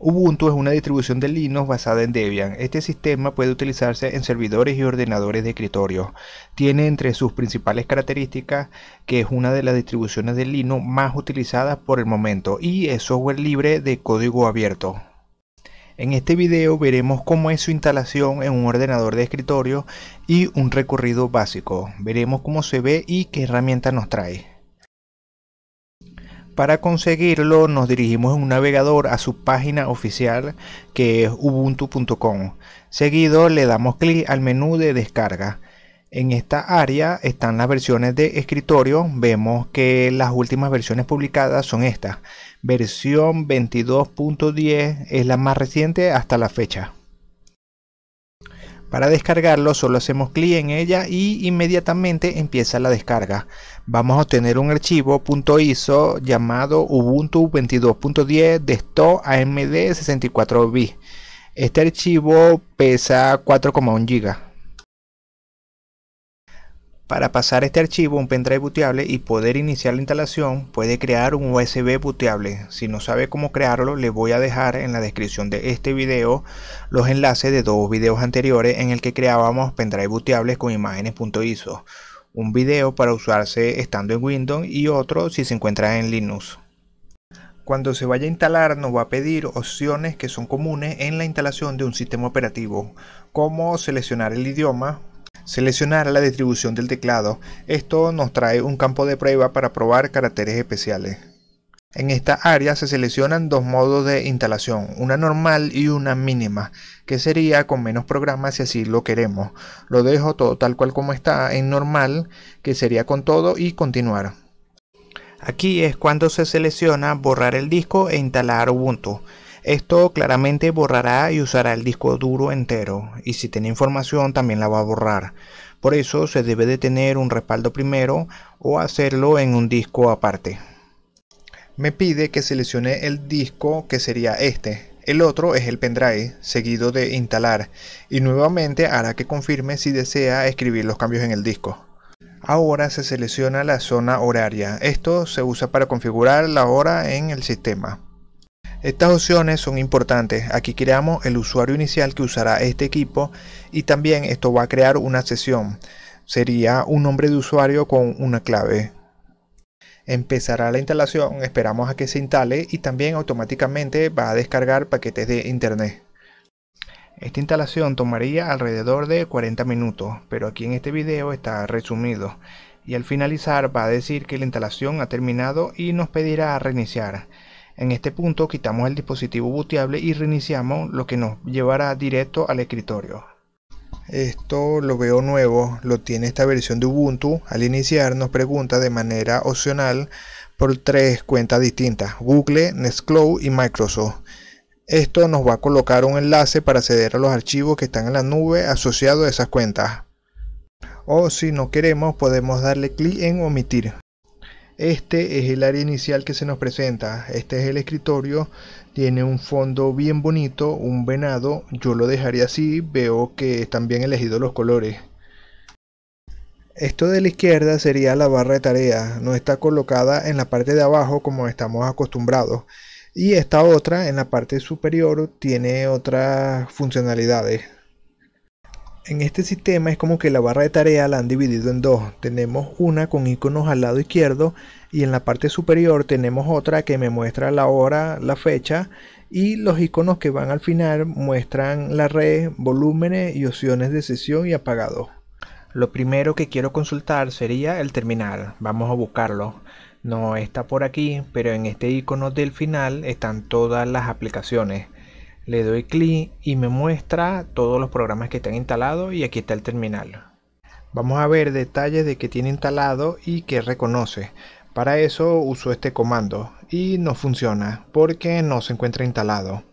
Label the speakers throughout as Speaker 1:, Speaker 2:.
Speaker 1: Ubuntu es una distribución de Linux basada en Debian. Este sistema puede utilizarse en servidores y ordenadores de escritorio. Tiene entre sus principales características que es una de las distribuciones de Linux más utilizadas por el momento y es software libre de código abierto. En este video veremos cómo es su instalación en un ordenador de escritorio y un recorrido básico. Veremos cómo se ve y qué herramientas nos trae. Para conseguirlo nos dirigimos en un navegador a su página oficial que es ubuntu.com. Seguido le damos clic al menú de descarga. En esta área están las versiones de escritorio. Vemos que las últimas versiones publicadas son estas. Versión 22.10 es la más reciente hasta la fecha. Para descargarlo solo hacemos clic en ella y inmediatamente empieza la descarga. Vamos a obtener un archivo .iso llamado Ubuntu 22.10 Desktop AMD 64 bit Este archivo pesa 4,1 GB. Para pasar este archivo a un pendrive booteable y poder iniciar la instalación, puede crear un USB booteable. Si no sabe cómo crearlo, le voy a dejar en la descripción de este video los enlaces de dos videos anteriores en el que creábamos pendrive booteables con imágenes.iso. Un video para usarse estando en Windows y otro si se encuentra en Linux. Cuando se vaya a instalar nos va a pedir opciones que son comunes en la instalación de un sistema operativo, como seleccionar el idioma, Seleccionar la distribución del teclado. Esto nos trae un campo de prueba para probar caracteres especiales. En esta área se seleccionan dos modos de instalación, una normal y una mínima, que sería con menos programas si así lo queremos. Lo dejo todo tal cual como está en normal, que sería con todo y continuar. Aquí es cuando se selecciona borrar el disco e instalar Ubuntu. Esto claramente borrará y usará el disco duro entero y si tiene información también la va a borrar. Por eso se debe de tener un respaldo primero o hacerlo en un disco aparte. Me pide que seleccione el disco que sería este. El otro es el pendrive, seguido de instalar, y nuevamente hará que confirme si desea escribir los cambios en el disco. Ahora se selecciona la zona horaria. Esto se usa para configurar la hora en el sistema. Estas opciones son importantes, aquí creamos el usuario inicial que usará este equipo y también esto va a crear una sesión, sería un nombre de usuario con una clave. Empezará la instalación, esperamos a que se instale y también automáticamente va a descargar paquetes de internet. Esta instalación tomaría alrededor de 40 minutos, pero aquí en este video está resumido. Y al finalizar va a decir que la instalación ha terminado y nos pedirá reiniciar. En este punto quitamos el dispositivo booteable y reiniciamos lo que nos llevará directo al escritorio. Esto lo veo nuevo, lo tiene esta versión de Ubuntu. Al iniciar nos pregunta de manera opcional por tres cuentas distintas, Google, Nextcloud y Microsoft. Esto nos va a colocar un enlace para acceder a los archivos que están en la nube asociados a esas cuentas. O si no queremos podemos darle clic en omitir. Este es el área inicial que se nos presenta. Este es el escritorio. Tiene un fondo bien bonito, un venado. Yo lo dejaré así. Veo que están bien elegidos los colores. Esto de la izquierda sería la barra de tarea. No está colocada en la parte de abajo como estamos acostumbrados. Y esta otra en la parte superior tiene otras funcionalidades en este sistema es como que la barra de tarea la han dividido en dos. Tenemos una con iconos al lado izquierdo y en la parte superior tenemos otra que me muestra la hora, la fecha y los iconos que van al final muestran la red, volúmenes y opciones de sesión y apagado. Lo primero que quiero consultar sería el terminal. Vamos a buscarlo. No está por aquí, pero en este icono del final están todas las aplicaciones le doy clic y me muestra todos los programas que están instalados y aquí está el terminal. Vamos a ver detalles de que tiene instalado y que reconoce. Para eso uso este comando y no funciona porque no se encuentra instalado.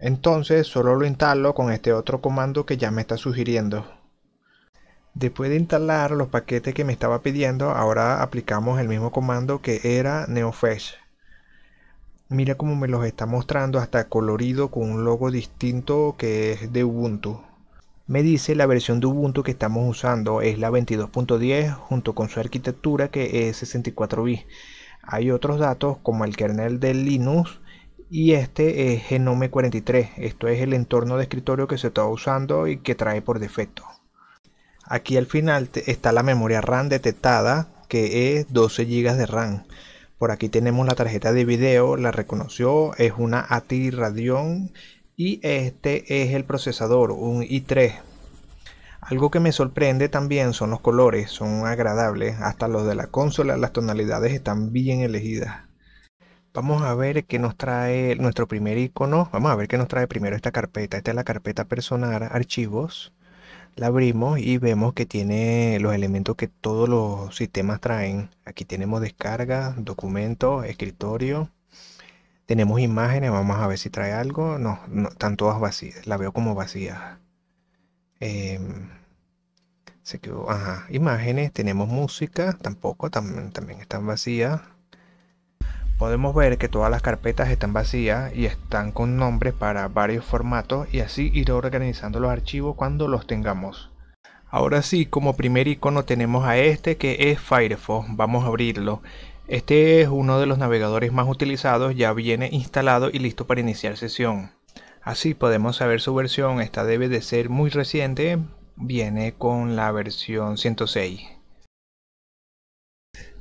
Speaker 1: Entonces solo lo instalo con este otro comando que ya me está sugiriendo. Después de instalar los paquetes que me estaba pidiendo, ahora aplicamos el mismo comando que era NeoFetch. Mira cómo me los está mostrando hasta colorido con un logo distinto que es de Ubuntu. Me dice la versión de Ubuntu que estamos usando es la 22.10 junto con su arquitectura que es 64 bit Hay otros datos como el kernel de Linux y este es Genome 43. Esto es el entorno de escritorio que se está usando y que trae por defecto. Aquí al final está la memoria RAM detectada que es 12 GB de RAM. Por aquí tenemos la tarjeta de video, la reconoció, es una ATI Radeon y este es el procesador, un i3. Algo que me sorprende también son los colores, son agradables, hasta los de la consola, las tonalidades están bien elegidas. Vamos a ver qué nos trae nuestro primer icono, vamos a ver qué nos trae primero esta carpeta, esta es la carpeta personal, archivos la abrimos y vemos que tiene los elementos que todos los sistemas traen. Aquí tenemos descarga, documento, escritorio. Tenemos imágenes, vamos a ver si trae algo. No, no están todas vacías, la veo como vacía. Em, se quedó, ajá, imágenes, tenemos música, tampoco, también están vacías. Podemos ver que todas las carpetas están vacías y están con nombres para varios formatos y así ir organizando los archivos cuando los tengamos. Ahora sí, como primer icono tenemos a este que es Firefox, vamos a abrirlo. Este es uno de los navegadores más utilizados, ya viene instalado y listo para iniciar sesión. Así podemos saber su versión, esta debe de ser muy reciente, viene con la versión 106.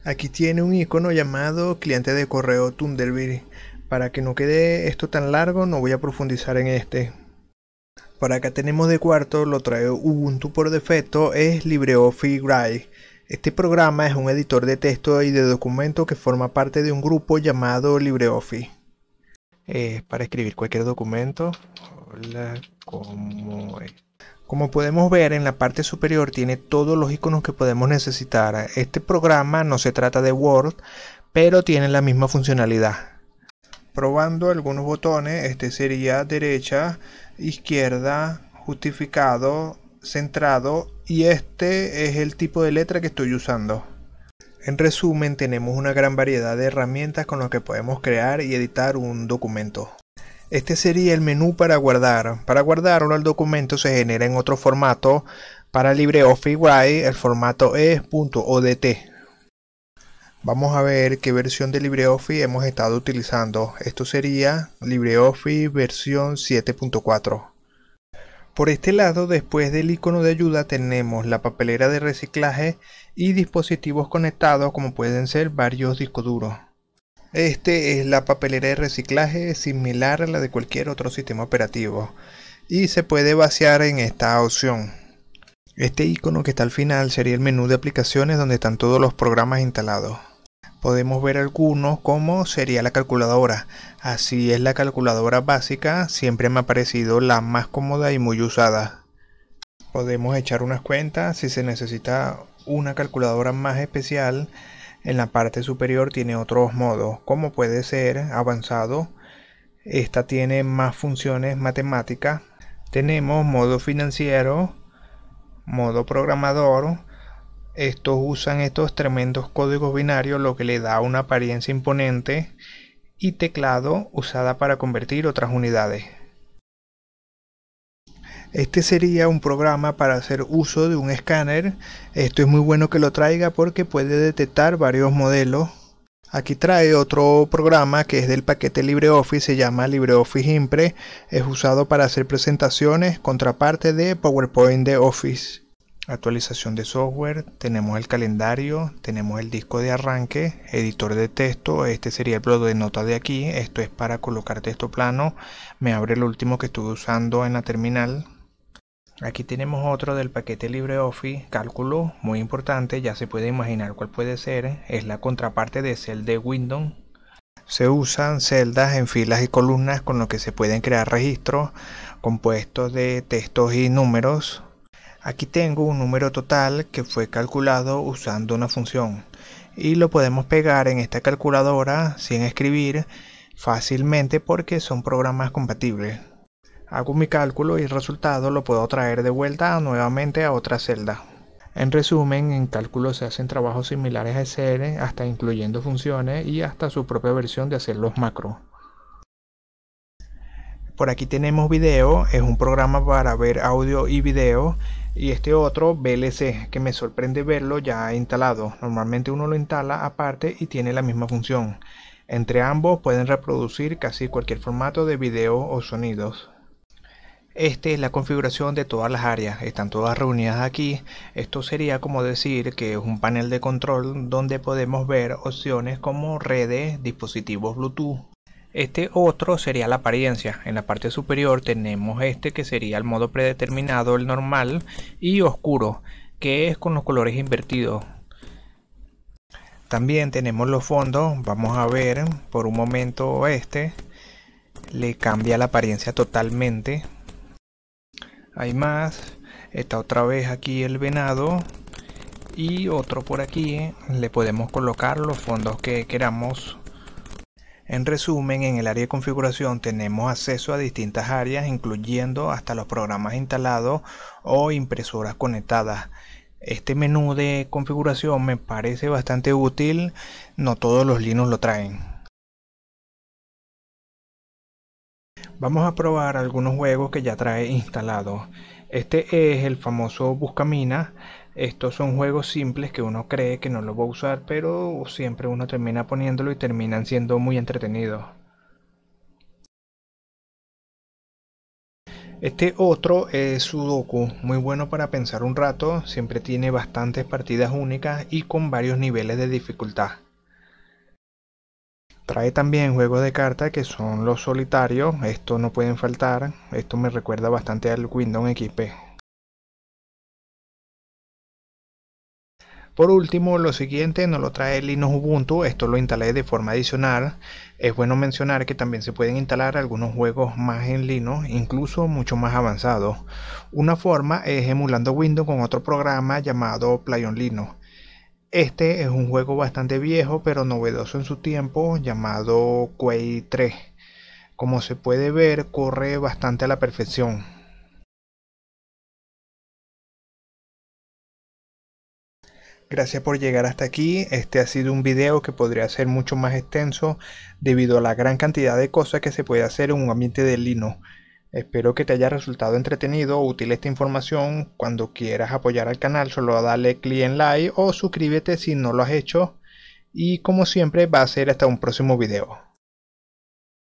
Speaker 1: Aquí tiene un icono llamado cliente de correo Thunderbird. Para que no quede esto tan largo, no voy a profundizar en este. Por acá tenemos de cuarto, lo trae Ubuntu por defecto, es LibreOffice Write. Este programa es un editor de texto y de documento que forma parte de un grupo llamado LibreOffice. Es eh, para escribir cualquier documento. Hola, ¿cómo como podemos ver en la parte superior tiene todos los iconos que podemos necesitar. Este programa no se trata de Word, pero tiene la misma funcionalidad. Probando algunos botones, este sería derecha, izquierda, justificado, centrado y este es el tipo de letra que estoy usando. En resumen, tenemos una gran variedad de herramientas con las que podemos crear y editar un documento. Este sería el menú para guardar. Para guardarlo, el documento se genera en otro formato. Para LibreOffice Y el formato es .odt. Vamos a ver qué versión de LibreOffice hemos estado utilizando. Esto sería LibreOffice versión 7.4. Por este lado, después del icono de ayuda, tenemos la papelera de reciclaje y dispositivos conectados como pueden ser varios discos duros. Este es la papelera de reciclaje similar a la de cualquier otro sistema operativo y se puede vaciar en esta opción. Este icono que está al final sería el menú de aplicaciones donde están todos los programas instalados. Podemos ver algunos como sería la calculadora. Así es la calculadora básica, siempre me ha parecido la más cómoda y muy usada. Podemos echar unas cuentas si se necesita una calculadora más especial en la parte superior tiene otros modos, como puede ser avanzado. Esta tiene más funciones matemáticas. Tenemos modo financiero, modo programador. Estos usan estos tremendos códigos binarios, lo que le da una apariencia imponente. Y teclado usada para convertir otras unidades. Este sería un programa para hacer uso de un escáner. Esto es muy bueno que lo traiga porque puede detectar varios modelos. Aquí trae otro programa que es del paquete LibreOffice, se llama LibreOffice Impre. Es usado para hacer presentaciones, contraparte de PowerPoint de Office. Actualización de software, tenemos el calendario, tenemos el disco de arranque, editor de texto, este sería el bloc de nota de aquí, esto es para colocar texto plano, me abre el último que estuve usando en la terminal, Aquí tenemos otro del paquete LibreOffice Cálculo, muy importante, ya se puede imaginar cuál puede ser, es la contraparte de Cell de Windows. Se usan celdas en filas y columnas con lo que se pueden crear registros compuestos de textos y números. Aquí tengo un número total que fue calculado usando una función y lo podemos pegar en esta calculadora sin escribir fácilmente porque son programas compatibles. Hago mi cálculo y el resultado lo puedo traer de vuelta nuevamente a otra celda. En resumen, en cálculo se hacen trabajos similares a Excel, hasta incluyendo funciones y hasta su propia versión de hacer macro. macros. Por aquí tenemos video, es un programa para ver audio y video y este otro VLC que me sorprende verlo ya instalado. Normalmente uno lo instala aparte y tiene la misma función. Entre ambos pueden reproducir casi cualquier formato de video o sonidos. Esta es la configuración de todas las áreas, están todas reunidas aquí. Esto sería como decir que es un panel de control donde podemos ver opciones como redes, dispositivos Bluetooth. Este otro sería la apariencia. En la parte superior tenemos este que sería el modo predeterminado, el normal, y oscuro, que es con los colores invertidos. También tenemos los fondos, vamos a ver por un momento este. Le cambia la apariencia totalmente hay más está otra vez aquí el venado y otro por aquí ¿eh? le podemos colocar los fondos que queramos en resumen, en el área de configuración tenemos acceso a distintas áreas, incluyendo hasta los programas instalados o impresoras conectadas. Este menú de configuración me parece bastante útil, no todos los Linux lo traen. Vamos a probar algunos juegos que ya trae instalado. Este es el famoso Buscamina. Estos son juegos simples que uno cree que no los va a usar, pero siempre uno termina poniéndolo y terminan siendo muy entretenidos. Este otro es Sudoku, muy bueno para pensar un rato, siempre tiene bastantes partidas únicas y con varios niveles de dificultad. Trae también juegos de carta que son los solitarios, esto no pueden faltar, esto me recuerda bastante al Windows XP. Por último, lo siguiente no lo trae Linux Ubuntu, esto lo instalé de forma adicional. Es bueno mencionar que también se pueden instalar algunos juegos más en Linux, incluso mucho más avanzados. Una forma es emulando Windows con otro programa llamado PlayOn Linux. Este es un juego bastante viejo pero novedoso en su tiempo llamado Quake 3. Como se puede ver corre bastante a la perfección. Gracias por llegar hasta aquí, este ha sido un video que podría ser mucho más extenso debido a la gran cantidad de cosas que se puede hacer en un ambiente de lino. Espero que te haya resultado entretenido útil esta información. Cuando quieras apoyar al canal, solo dale click en like o suscríbete si no lo has hecho. Y como siempre, va a ser hasta un próximo video.